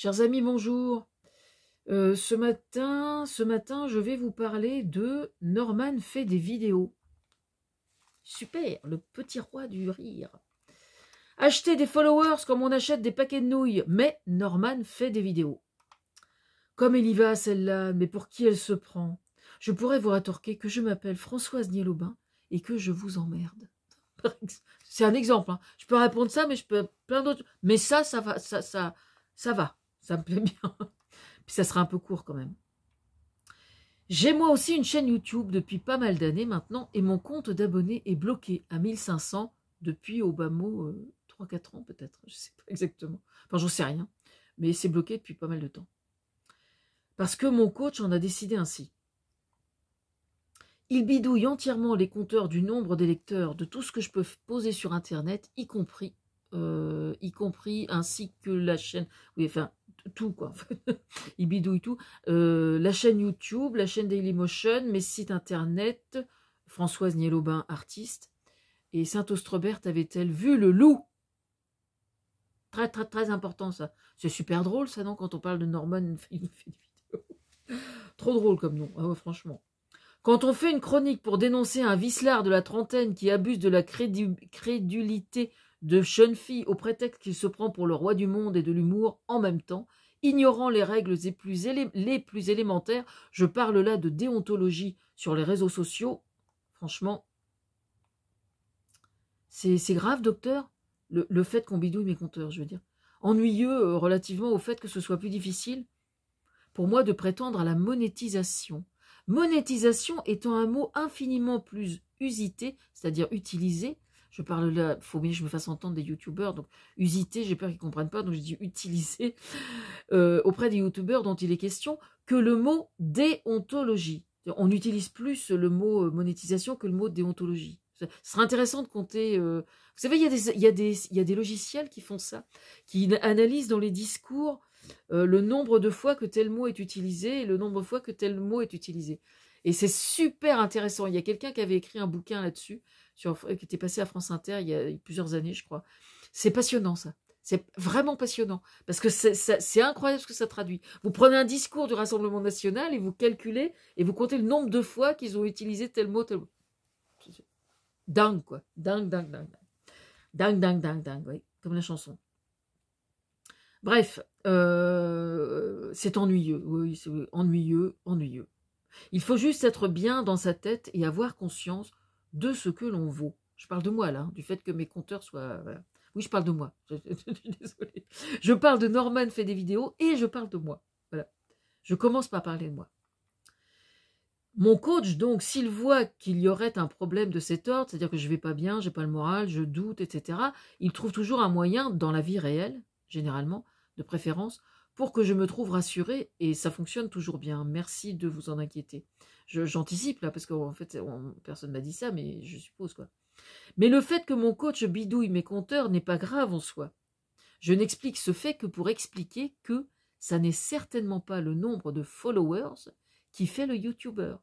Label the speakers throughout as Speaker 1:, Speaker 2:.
Speaker 1: Chers amis, bonjour. Euh, ce matin, ce matin, je vais vous parler de Norman fait des vidéos. Super, le petit roi du rire. Acheter des followers comme on achète des paquets de nouilles, mais Norman fait des vidéos. Comme il y va, celle-là, mais pour qui elle se prend Je pourrais vous rétorquer que je m'appelle Françoise Nielobin et que je vous emmerde. C'est un exemple. Hein. Je peux répondre ça, mais je peux plein d'autres. Mais ça, ça va, ça, ça, ça va. Ça me plaît bien. Puis ça sera un peu court quand même. J'ai moi aussi une chaîne YouTube depuis pas mal d'années maintenant et mon compte d'abonnés est bloqué à 1500 depuis au bas mot 3-4 euh, ans peut-être, je ne sais pas exactement. Enfin, j'en sais rien, mais c'est bloqué depuis pas mal de temps. Parce que mon coach en a décidé ainsi. Il bidouille entièrement les compteurs du nombre des lecteurs de tout ce que je peux poser sur Internet, y compris, euh, y compris ainsi que la chaîne, oui, enfin, tout, quoi. il bidouille tout. Euh, la chaîne YouTube, la chaîne Dailymotion, mes sites internet, Françoise Nielobin, artiste. Et saint austrobert avait-elle vu le loup Très, très, très important, ça. C'est super drôle, ça, non Quand on parle de Norman, fait Trop drôle comme nom, ah franchement. Quand on fait une chronique pour dénoncer un vicelard de la trentaine qui abuse de la crédulité de jeune fille au prétexte qu'il se prend pour le roi du monde et de l'humour en même temps, ignorant les règles les plus, élémentaires. Je parle là de déontologie sur les réseaux sociaux. Franchement, c'est grave, docteur, le fait qu'on bidouille mes compteurs, je veux dire. Ennuyeux euh, relativement au fait que ce soit plus difficile pour moi de prétendre à la monétisation. Monétisation étant un mot infiniment plus usité, c'est-à-dire utilisé, je parle là, faut bien que je me fasse entendre des youtubeurs. Donc, usiter, j'ai peur qu'ils comprennent pas, donc je dis utiliser euh, auprès des youtubeurs dont il est question que le mot déontologie. On utilise plus le mot euh, monétisation que le mot déontologie. Ce serait intéressant de compter. Euh, vous savez, il y, a des, il, y des, logiciels qui font ça, qui analysent dans les discours le nombre de fois que tel mot est utilisé et le nombre de fois que tel mot est utilisé. Et c'est super intéressant. Il y a quelqu'un qui avait écrit un bouquin là-dessus, euh, qui était passé à France Inter il y a plusieurs années, je crois. C'est passionnant, ça. C'est vraiment passionnant, parce que c'est incroyable ce que ça traduit. Vous prenez un discours du Rassemblement national et vous calculez, et vous comptez le nombre de fois qu'ils ont utilisé tel mot, tel mot. Dingue, quoi. Dingue, dingue, dingue. Dingue, dingue, dingue, dingue, oui. Comme la chanson. Bref, euh, c'est ennuyeux. Oui, c'est ennuyeux, ennuyeux. Il faut juste être bien dans sa tête et avoir conscience de ce que l'on vaut. Je parle de moi là, hein, du fait que mes compteurs soient... Euh, oui, je parle de moi. Je, parle de Norman fait des vidéos et je parle de moi. Voilà. Je commence par parler de moi. Mon coach, donc, s'il voit qu'il y aurait un problème de cet ordre, c'est-à-dire que je vais pas bien, j'ai pas le moral, je doute, etc., il trouve toujours un moyen, dans la vie réelle, généralement, de préférence, pour que je me trouve rassurée et ça fonctionne toujours bien. Merci de vous en inquiéter. J'anticipe là parce qu'en fait personne m'a dit ça mais je suppose quoi. Mais le fait que mon coach bidouille mes compteurs n'est pas grave en soi. Je n'explique ce fait que pour expliquer que ça n'est certainement pas le nombre de followers qui fait le YouTuber.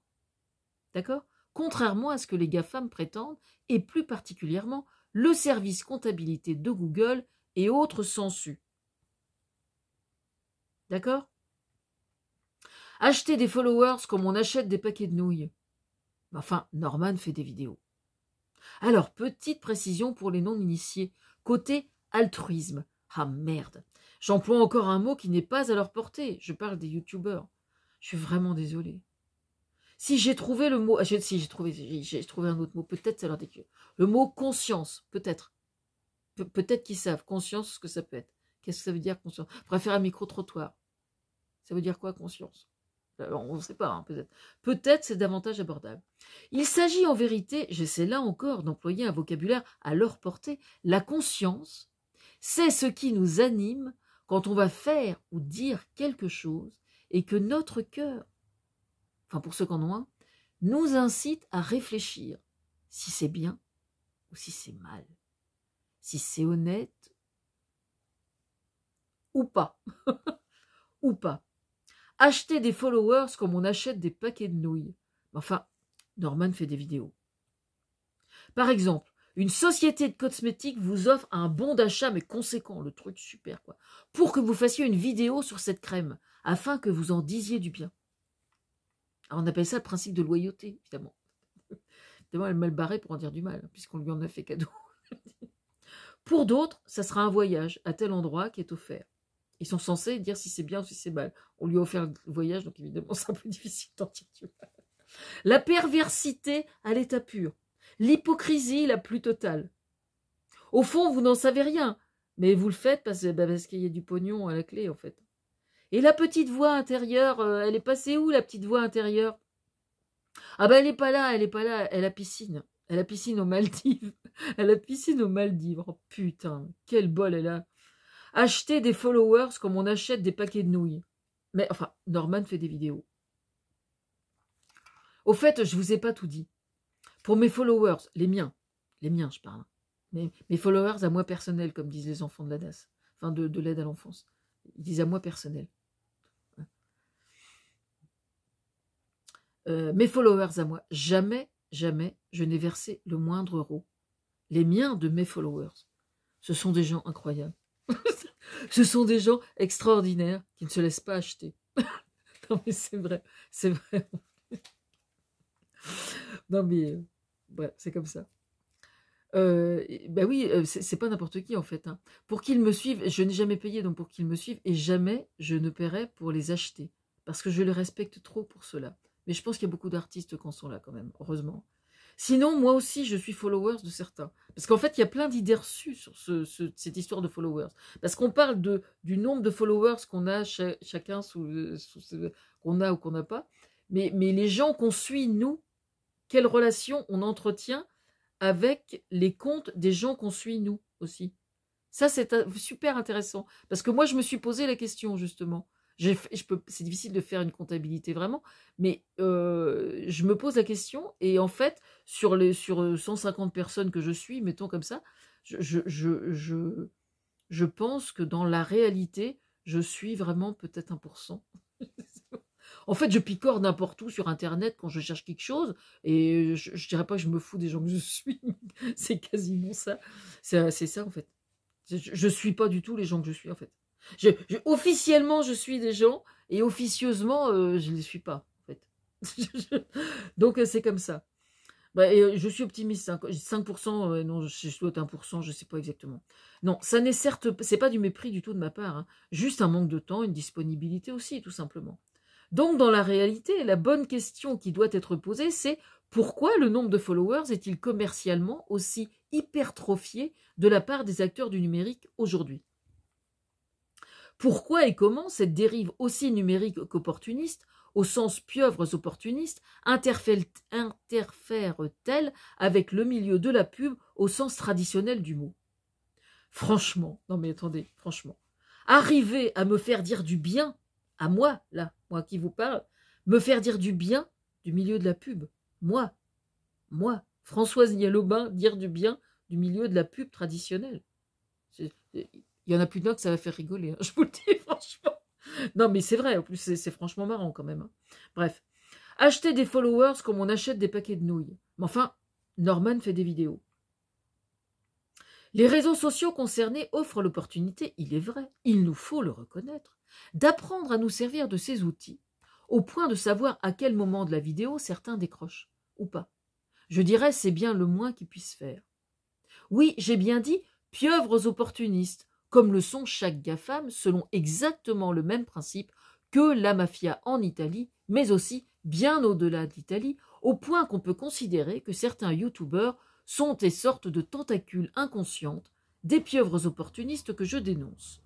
Speaker 1: D'accord Contrairement à ce que les GAFAM prétendent, et plus particulièrement le service comptabilité de Google et autres su. D'accord Acheter des followers comme on achète des paquets de nouilles. Enfin, Norman fait des vidéos. Alors, petite précision pour les non-initiés. Côté altruisme. Ah merde. J'emploie encore un mot qui n'est pas à leur portée. Je parle des youtubeurs. Je suis vraiment désolé. Si j'ai trouvé le mot, ah, si j'ai trouvé, j'ai trouvé un autre mot, peut-être ça leur dit que le mot conscience, peut-être, peut-être qu'ils savent conscience ce que ça peut être. Qu'est-ce que ça veut dire conscience Préfère un micro-trottoir. Ça veut dire quoi conscience euh, on ne sait pas, hein, peut-être. Peut-être c'est davantage abordable. Il s'agit en vérité, j'essaie là encore d'employer un vocabulaire à leur portée, la conscience, c'est ce qui nous anime quand on va faire ou dire quelque chose et que notre cœur, enfin pour ceux qu'en ont un, nous incite à réfléchir si c'est bien ou si c'est mal, si c'est honnête ou pas. ou pas. Acheter des followers comme on achète des paquets de nouilles. Enfin, Norman fait des vidéos. Par exemple, une société de cosmétiques vous offre un bon d'achat, mais conséquent, le truc super, quoi, pour que vous fassiez une vidéo sur cette crème, afin que vous en disiez du bien. on appelle ça le principe de loyauté, évidemment. évidemment, elle m'a mal barré pour en dire du mal, puisqu'on lui en a fait cadeau. pour d'autres, ça sera un voyage à tel endroit qui est offert. Ils sont censés dire si c'est bien ou si c'est mal. On lui a offert le voyage, donc évidemment, c'est un peu difficile d'en dire du mal. La perversité à l'état pur. L'hypocrisie la plus totale. Au fond, vous n'en savez rien, mais vous le faites parce, bah, qu'il y a du pognon à la clé, en fait. Et la petite voix intérieure, euh, elle est passée où, la petite voix intérieure Ah ben, elle n'est pas là, elle n'est pas là, elle a piscine. Elle a piscine aux Maldives. Elle a piscine aux Maldives. Oh putain, quel bol elle a acheter des followers comme on achète des paquets de nouilles. Mais enfin, Norman fait des vidéos. Au fait, je ne vous ai pas tout dit. Pour mes followers, les miens, les miens, je parle, hein. mes, mes followers à moi personnel, comme disent les enfants de la enfin de, l'aide à l'enfance. Ils disent à moi personnel. Euh, mes followers à moi, jamais, jamais, je n'ai versé le moindre euro. Les miens de mes followers, ce sont des gens incroyables. Ce sont des gens extraordinaires qui ne se laissent pas acheter. non mais c'est vrai, c'est vrai. non mais, euh, c'est comme ça. Euh, ben oui, euh, c'est pas n'importe qui en fait. Hein. Pour qu'ils me suivent, je n'ai jamais payé, donc pour qu'ils me suivent, et jamais je ne paierai pour les acheter, parce que je les respecte trop pour cela. Mais je pense qu'il y a beaucoup d'artistes qui en sont là quand même, heureusement. Sinon, moi aussi, je suis followers de certains. Parce qu'en fait, il y a plein d'idées reçues sur cette histoire de followers. Parce qu'on parle du nombre de followers qu'on a chacun, sous, qu'on a ou qu'on n'a pas. Mais, mais les gens qu'on suit, nous, quelle relation on entretient avec les comptes des gens qu'on suit, nous aussi. Ça, c'est euh, super intéressant. Parce que moi, je me suis posé la question, justement je peux, c'est difficile de faire une comptabilité vraiment, mais euh, je me pose la question et en fait, sur les sur 150 euh, personnes que je suis, mettons comme ça, je, je, je, je, pense que dans la réalité, je suis vraiment peut-être 1%. en fait, je picore n'importe où sur Internet quand je cherche quelque chose et je, dirais pas que je me fous des gens que je suis, c'est quasiment ça. C'est, c'est ça en fait. Je, je suis pas du tout les gens que je suis en fait officiellement, je suis des gens et officieusement, euh, je ne les suis pas, en fait. Donc, euh, c'est comme ça. Bah, euh, je suis optimiste, 5%, non, je, suis 1%, je ne sais pas exactement. Non, ça n'est certes, c'est pas du mépris du tout de ma part, hein. juste un manque de temps, une disponibilité aussi, tout simplement. Donc, dans la réalité, la bonne question qui doit être posée, c'est pourquoi le nombre de followers est-il commercialement aussi hypertrophié de la part des acteurs du numérique aujourd'hui pourquoi et comment cette dérive aussi numérique qu'opportuniste, au sens pieuvres opportuniste, interfère-t-elle avec le milieu de la pub au sens traditionnel du mot Franchement, non mais attendez, franchement, arriver à me faire dire du bien, à moi, là, moi qui vous parle, me faire dire du bien du milieu de la pub, moi, moi, Françoise Yalobin dire du bien du milieu de la pub traditionnelle. Il y en a plus d'un que ça va faire rigoler, hein, je vous le dis franchement. Non, mais c'est vrai, en plus, c'est franchement marrant quand même. Hein. Bref. Acheter des followers comme on achète des paquets de nouilles. Mais enfin, Norman fait des vidéos. Les réseaux sociaux concernés offrent l'opportunité, il est vrai, il nous faut le reconnaître, d'apprendre à nous servir de ces outils, au point de savoir à quel moment de la vidéo certains décrochent, ou pas. Je dirais c'est bien le moins qu'ils puissent faire. Oui, j'ai bien dit pieuvres opportunistes, comme le sont chaque GAFAM selon exactement le même principe que la mafia en Italie, mais aussi bien au-delà de l'Italie, au point qu'on peut considérer que certains youtubeurs sont des sortes de tentacules inconscientes, des pieuvres opportunistes que je dénonce.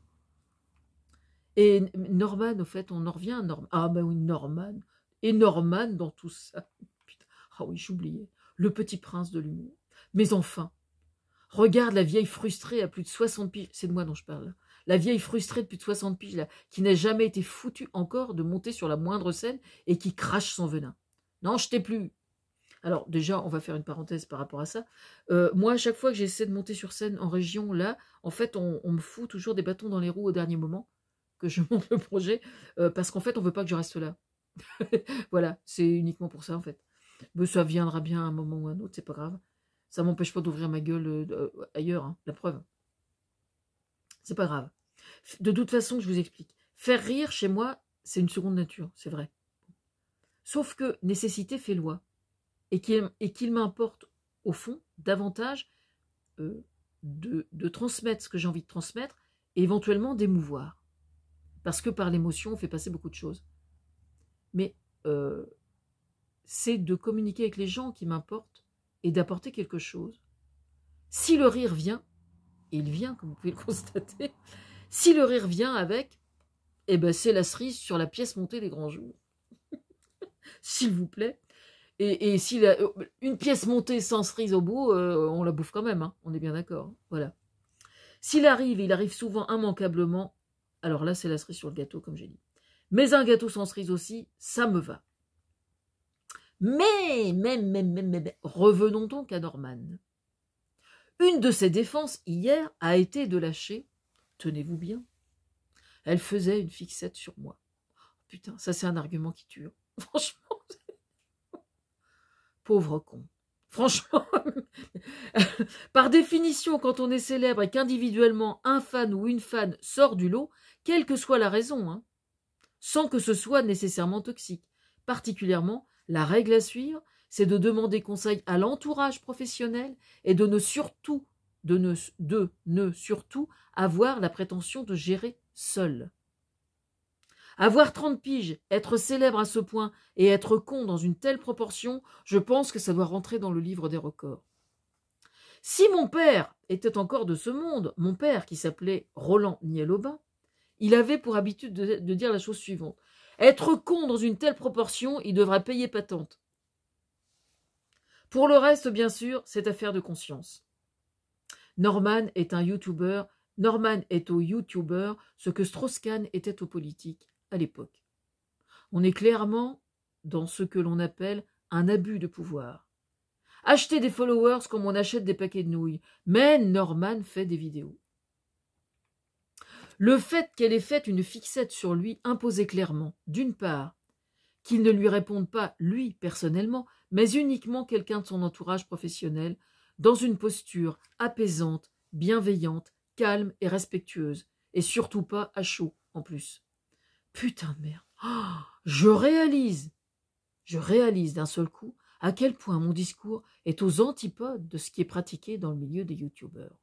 Speaker 1: Et Norman, au fait, on en revient à Norman. Ah ben oui, Norman. Et Norman dans tout ça. Ah oui, j'oubliais. Le petit prince de l'humour. Mais enfin, Regarde la vieille frustrée à plus de 60 piges. C'est de moi dont je parle. La vieille frustrée de plus de 60 piges, là, qui n'a jamais été foutue encore de monter sur la moindre scène et qui crache son venin. Non, je t'ai plus. Alors déjà, on va faire une parenthèse par rapport à ça. Euh, moi, à chaque fois que j'essaie de monter sur scène en région, là, en fait, on, me fout toujours des bâtons dans les roues au dernier moment que je monte le projet, euh, parce qu'en fait, on veut pas que je reste là. voilà, c'est uniquement pour ça, en fait. Mais ça viendra bien à un moment ou à un autre, c'est pas grave. Ça m'empêche pas d'ouvrir ma gueule euh, euh, ailleurs, hein, la preuve. C'est pas grave. De toute façon, je vous explique. Faire rire, chez moi, c'est une seconde nature, c'est vrai. Sauf que nécessité fait loi. Et qu'il m'importe, au fond, davantage euh, de, transmettre ce que j'ai envie de transmettre et éventuellement d'émouvoir. Parce que par l'émotion, on fait passer beaucoup de choses. Mais c'est de communiquer avec les gens qui m'importent et d'apporter quelque chose. Si le rire vient, et il vient, comme vous pouvez le constater, si le rire vient avec, eh ben c'est la cerise sur la pièce montée des grands jours. S'il vous plaît. Et, si euh, une pièce montée sans cerise au bout, euh, on la bouffe quand même, hein. on est bien d'accord. Hein. Voilà. S'il arrive, il arrive souvent immanquablement, alors là, c'est la cerise sur le gâteau, comme j'ai dit. Mais un gâteau sans cerise aussi, ça me va. Mais, revenons donc à Norman. Une de ses défenses hier a été de lâcher Tenez-vous bien. Elle faisait une fixette sur moi. Oh, putain, ça c'est un argument qui tue. Hein. Franchement. Pauvre con. Franchement, par définition, quand on est célèbre et qu'individuellement un fan ou une fan sort du lot, quelle que soit la raison, hein, sans que ce soit nécessairement toxique, particulièrement la règle à suivre, c'est de demander conseil à l'entourage professionnel et de ne surtout, de ne, de surtout avoir la prétention de gérer seul. Avoir 30 piges, être célèbre à ce point et être con dans une telle proportion, je pense que ça doit rentrer dans le livre des records. Si mon père était encore de ce monde, mon père qui s'appelait Roland aubin il avait pour habitude de, dire la chose suivante. Être con dans une telle proportion, il devra payer patente. Pour le reste, bien sûr, c'est affaire de conscience. Norman est un YouTuber. Norman est au YouTuber ce que Strauss-Kahn était au politique à l'époque. On est clairement dans ce que l'on appelle un abus de pouvoir. Acheter des followers comme on achète des paquets de nouilles. Mais Norman fait des vidéos le fait qu'elle ait fait une fixette sur lui imposait clairement, d'une part, qu'il ne lui réponde pas lui personnellement, mais uniquement quelqu'un de son entourage professionnel, dans une posture apaisante, bienveillante, calme et respectueuse, et surtout pas à chaud en plus. Putain de merde. Oh, je réalise. Je réalise d'un seul coup à quel point mon discours est aux antipodes de ce qui est pratiqué dans le milieu des youtubeurs.